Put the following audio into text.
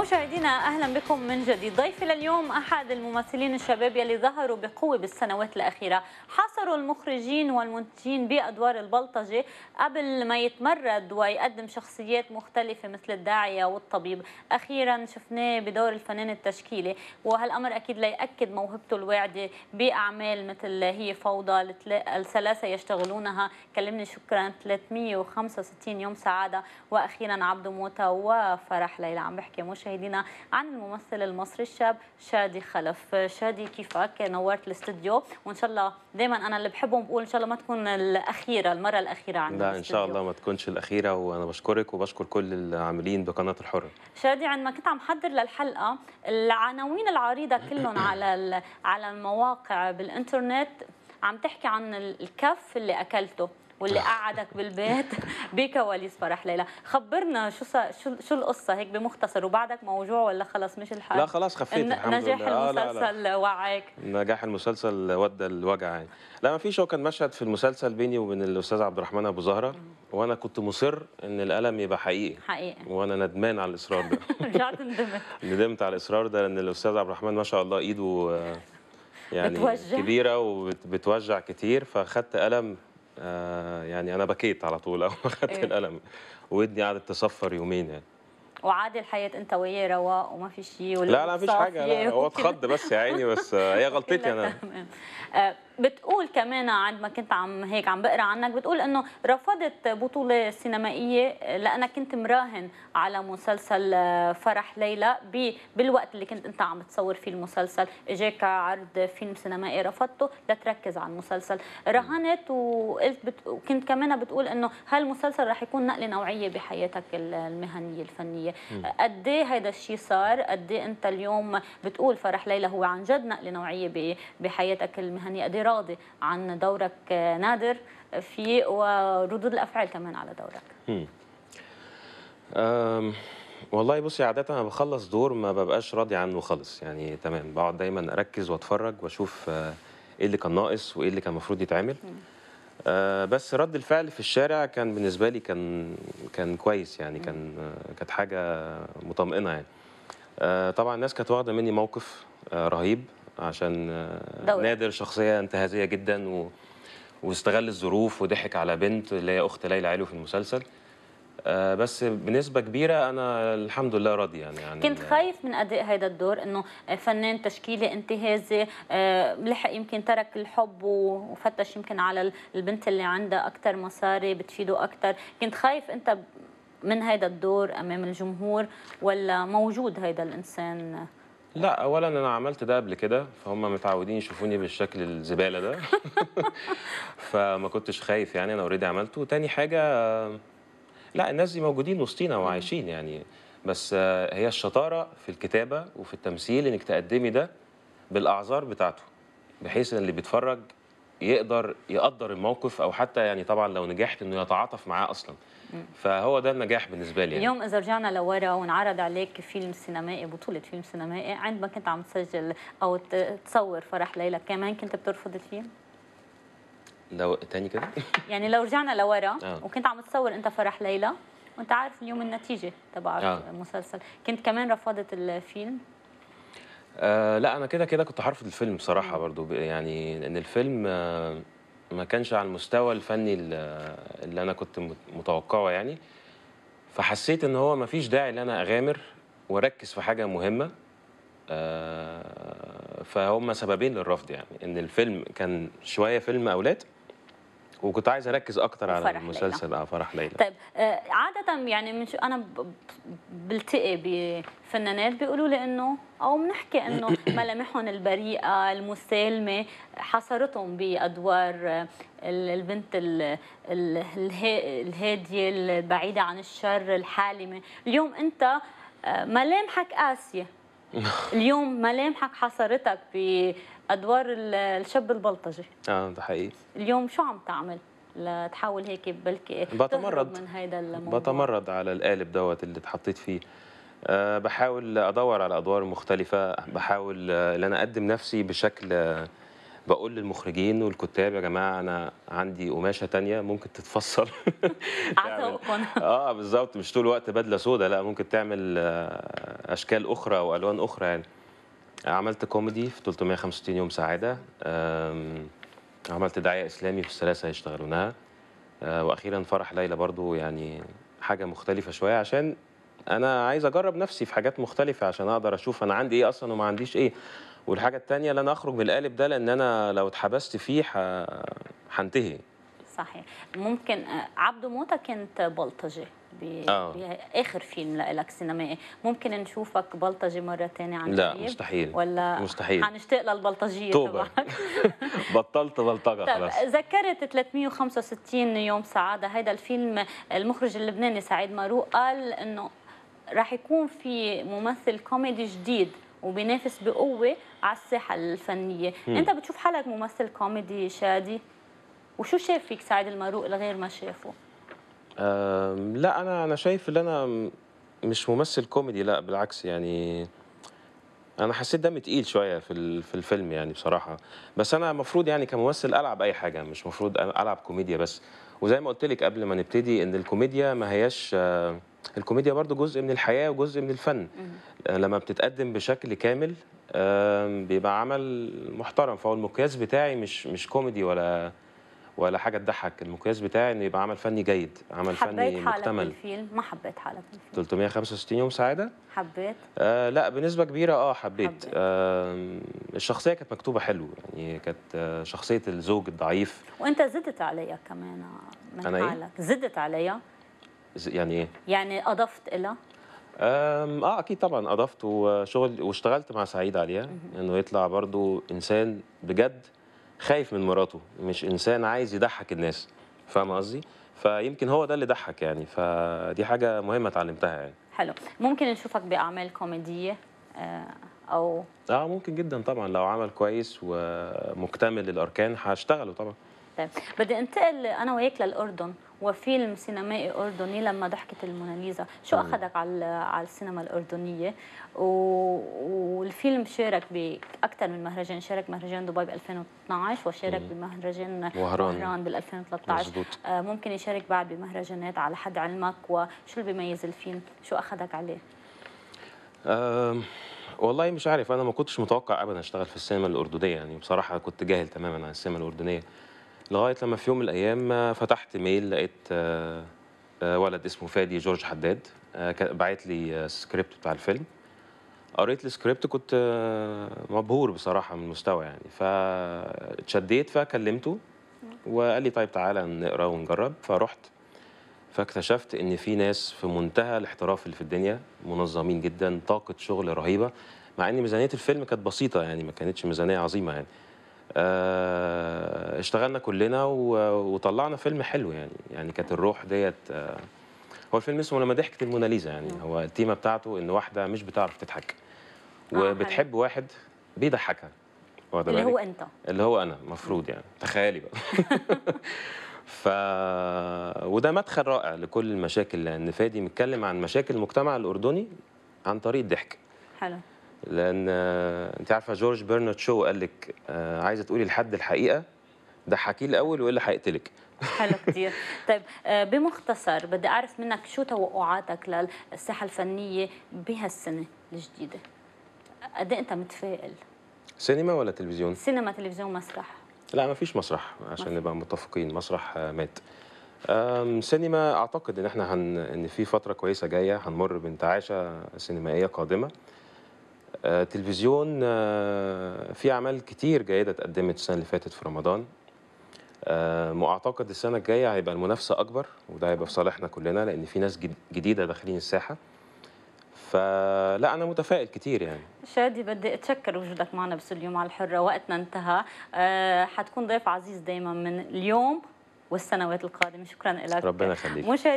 مشاهدينا اهلا بكم من جديد ضيفي لليوم احد الممثلين الشباب يلي ظهروا بقوه بالسنوات الاخيره حاصروا المخرجين والمنتجين بادوار البلطجه قبل ما يتمرد ويقدم شخصيات مختلفه مثل الداعيه والطبيب اخيرا شفناه بدور الفنان التشكيلي وهالامر اكيد ليأكد موهبته الواعده باعمال مثل هي فوضى الثلاثه يشتغلونها كلمني شكرا 365 يوم سعاده واخيرا عبده موته وفرح ليلى عم بحكي مش مشاهدينا عن الممثل المصري الشاب شادي خلف شادي كيفك نورت الاستوديو وان شاء الله دائما انا اللي بحبهم بقول ان شاء الله ما تكون الاخيره المره الاخيره عندنا لا ان شاء الله ما تكونش الاخيره وانا بشكرك وبشكر كل العاملين بقناه الحره شادي عندما كنت عم حضر للحلقه العناوين العريضه كلهم على على المواقع بالانترنت عم تحكي عن الكف اللي اكلته واللي قعدك بالبيت بكواليس فرح ليلى خبرنا شو شو شو القصه هيك بمختصر وبعدك موجوع ولا خلص مش الحال لا خلاص خفيت الحمد نجاح المسلسل آه، لا لا. وعاك نجاح المسلسل ودى الوجع يعني لا ما فيش هو كان مشهد في المسلسل بيني وبين الاستاذ عبد الرحمن ابو زهره وانا كنت مصر ان الالم يبقى حقيقي حقيقي وانا ندمان على الاصرار ده رجعت ندمت ندمت على الاصرار ده لان الاستاذ عبد الرحمن ما شاء الله ايده آه، يعني بتوجع. كبيره وبتوجع كتير فاخدت قلم آه، يعني انا بكيت على طول اول ما خدت إيه؟ القلم ودني قعدت تصفر يومين يعني وعادي الحياه انت وياه رواق وما في شيء ولا لا لا ما فيش حاجه لا هو اتخض بس يا عيني بس آه، هي غلطتي انا آه، بتقول كمان ما كنت عم هيك عم بقرا عنك بتقول انه رفضت بطوله سينمائيه لانك كنت مراهن على مسلسل آه، فرح ليلى بالوقت اللي كنت انت عم تصور فيه المسلسل اجاك عرض فيلم سينمائي رفضته لتركز على المسلسل رهنت وقلت بت... وكنت كمان بتقول انه هالمسلسل رح يكون نقله نوعيه بحياتك المهنيه الفنيه قد ايه هذا الشيء صار قد ايه انت اليوم بتقول فرح ليلى هو عن جد نقله نوعيه بحياتك المهنيه قد إيه راضي عن دورك نادر فيه وردود الافعال كمان على دورك امم والله بصي عادة أنا بخلص دور ما ببقاش راضي عنه خالص يعني تمام بقعد دايما أركز وأتفرج وأشوف آه، إيه اللي كان ناقص وإيه اللي كان المفروض يتعمل آه، بس رد الفعل في الشارع كان بالنسبة لي كان كان كويس يعني كان آه، كانت حاجة مطمئنة يعني طبعا الناس كانت واخدة مني موقف رهيب عشان دولة. نادر شخصيه انتهازيه جدا و... واستغل الظروف وضحك على بنت اللي هي اخت ليلى علو في المسلسل آه، بس بنسبه كبيره انا الحمد لله راضيه يعني, يعني كنت خايف من اداء هذا الدور انه فنان تشكيلي انتهازي آه، لحق يمكن ترك الحب وفتش يمكن على البنت اللي عندها اكثر مصاري بتفيده اكثر كنت خايف انت من هذا الدور امام الجمهور ولا موجود هذا الانسان لا اولا انا عملت ده قبل كده فهم متعودين يشوفوني بالشكل الزباله ده فما كنتش خايف يعني انا اوريدي عملته تاني حاجه آه، لا الناس دي موجودين وسطينا وعايشين يعني بس آه، هي الشطاره في الكتابه وفي التمثيل انك تقدمي ده بالاعذار بتاعته بحيث ان اللي بيتفرج يقدر يقدر الموقف او حتى يعني طبعا لو نجحت انه يتعاطف معاه اصلا فهو ده النجاح بالنسبه لي يعني. اليوم اذا رجعنا لورا وانعرض عليك فيلم سينمائي بطوله فيلم سينمائي عند ما كنت عم تسجل او تصور فرح ليلى كمان كنت بترفض الفيلم لو تاني كده يعني لو رجعنا لورا آه. وكنت عم تصور انت فرح ليلى وانت عارف اليوم النتيجه تبع آه. المسلسل كنت كمان رفضت الفيلم آه لا انا كده كده كنت هرفض الفيلم بصراحه برضو يعني ان الفيلم آه، ما كانش على المستوى الفني اللي انا كنت متوقعه يعني فحسيت ان هو ما فيش داعي ان انا اغامر واركز في حاجه مهمه آه فهم سببين للرفض يعني ان الفيلم كان شويه فيلم اولاد وكنت عايز اركز اكتر على المسلسل اه فرح ليلى طيب آه، عاده يعني من شو انا بلتقي بفنانات بيقولوا لي انه او بنحكي انه ملامحهم البريئه المسالمه حصرتهم بادوار البنت الهاديه البعيده عن الشر الحالمه اليوم انت آه، ملامحك قاسيه اليوم ملامحك حصرتك بادوار الشاب البلطجي اه ده حقيقي اليوم شو عم تعمل لتحاول هيك بلكي بتمرد من هيدا الموضوع بتمرد على القالب دوت اللي اتحطيت فيه آه، بحاول ادور على ادوار مختلفه بحاول آه، ان انا اقدم نفسي بشكل آه، بقول للمخرجين والكتاب يا جماعه انا عندي قماشه تانية ممكن تتفصل تعمل... اه بالظبط مش طول الوقت بدله سودا لا ممكن تعمل اشكال اخرى والوان اخرى يعني عملت كوميدي في 365 يوم سعاده عملت دعايه اسلامي في الثلاثه هيشتغلونها آه، واخيرا فرح ليلى برضو يعني حاجه مختلفه شويه عشان انا عايز اجرب نفسي في حاجات مختلفه عشان اقدر اشوف انا عندي ايه اصلا وما عنديش ايه والحاجه التانية لن انا اخرج من القالب ده لان انا لو اتحبست فيه هنتهي صحيح ممكن آه، عبده موتة كنت بلطجي آه. باخر فيلم لك سينمائي ممكن نشوفك بلطجي مره ثانيه عن لا مستحيل ولا مستحيل حنشتاق للبلطجيه طبعا بطلت بلطجه طيب، خلاص ذكرت 365 يوم سعاده هذا الفيلم المخرج اللبناني سعيد ماروق قال انه راح يكون في ممثل كوميدي جديد وبينافس بقوه على الساحه الفنيه م. انت بتشوف حالك ممثل كوميدي شادي وشو شاف فيك سعيد الماروق الغير ما شافه؟ لا انا انا شايف ان انا مش ممثل كوميدي لا بالعكس يعني انا حسيت دمي تقيل شويه في في الفيلم يعني بصراحه بس انا المفروض يعني كممثل العب اي حاجه مش المفروض العب كوميديا بس وزي ما قلت لك قبل ما نبتدي ان الكوميديا ما هياش آه، الكوميديا برضو جزء من الحياه وجزء من الفن آه، لما بتتقدم بشكل كامل بيبقى عمل محترم فهو المقياس بتاعي مش مش كوميدي ولا ولا حاجه تضحك المقياس بتاعي ان يبقى عمل فني جيد عمل فني مكتمل حبيت الفيلم ما حبيت حالك الفيلم 365 يوم سعاده حبيت آه لا بنسبه كبيره اه حبيت, حبيت. آه الشخصيه كانت مكتوبه حلو يعني كانت آه، شخصيه الزوج الضعيف وانت زدت عليا كمان آه، من أنا إيه؟ حالك إيه؟ زدت عليا يعني ايه يعني اضفت لها اه اكيد طبعا اضفت وشغل واشتغلت مع سعيد عليها انه يطلع برضو انسان بجد خايف من مراته مش انسان عايز يضحك الناس فاهم قصدي فيمكن هو ده اللي ضحك يعني فدي حاجه مهمه اتعلمتها يعني حلو ممكن نشوفك باعمال كوميديه آه، او اه ممكن جدا طبعا لو عمل كويس ومكتمل الاركان هشتغله طبعا طيب بدي انتقل انا وياك للاردن وفيلم سينمائي اردني لما ضحكت الموناليزا شو اخذك على على السينما الاردنيه و... والفيلم شارك باكثر من مهرجان شارك مهرجان دبي ب 2012 وشارك بمهرجان وهران بال 2013 مزبوط. ممكن يشارك بعد بمهرجانات على حد علمك وشو اللي بيميز الفيلم شو اخذك عليه أم والله مش عارف انا ما كنتش متوقع ابدا اشتغل في السينما الاردنيه يعني بصراحه كنت جاهل تماما عن السينما الاردنيه لغايه لما في يوم من الايام آه، فتحت ميل لقيت آه، آه، ولد اسمه فادي جورج حداد بعت لي سكريبت بتاع الفيلم قريت السكريبت كنت مبهور بصراحه من المستوى يعني فاتشديت فكلمته وقال لي طيب تعالى نقرا ونجرب فرحت فاكتشفت ان في ناس في منتهى الاحتراف اللي في الدنيا منظمين جدا طاقه شغل رهيبه مع ان ميزانيه الفيلم كانت بسيطه يعني ما كانتش ميزانيه عظيمه يعني آه، اشتغلنا كلنا وطلعنا فيلم حلو يعني يعني كانت الروح ديت آه، هو الفيلم اسمه لما ضحكت الموناليزا يعني هو التيمه بتاعته ان واحده مش بتعرف تضحك آه، وبتحب واحد بيضحكها اللي هو انت اللي هو انا المفروض يعني تخيلي بقى ف وده مدخل رائع لكل المشاكل لان فادي متكلم عن مشاكل المجتمع الاردني عن طريق الضحك حلو لان آه، انت عارفه جورج برنارد شو قال لك آه، عايزه تقولي لحد الحقيقه ضحكيه الاول والا هيقتلك حلو كثير طيب آه، بمختصر بدي اعرف منك شو توقعاتك للساحه الفنيه بهالسنه الجديده قد إيه انت متفائل سينما ولا تلفزيون سينما تلفزيون مسرح لا ما فيش مسرح عشان نبقى متفقين مسرح مات سينما اعتقد ان احنا هن... ان في فتره كويسه جايه هنمر بانتعاشه سينمائيه قادمه آه، تلفزيون آه، في اعمال كتير جيده اتقدمت السنه اللي فاتت في رمضان آه، واعتقد السنه الجايه هيبقى المنافسه اكبر وده هيبقى في صالحنا كلنا لان في ناس جديده داخلين الساحه فلا انا متفائل كتير يعني شادي بدي اتشكر وجودك معنا اليوم على الحره وقتنا انتهى حتكون ضيف عزيز دائما من اليوم والسنوات القادمه شكرا لك ربنا يخليك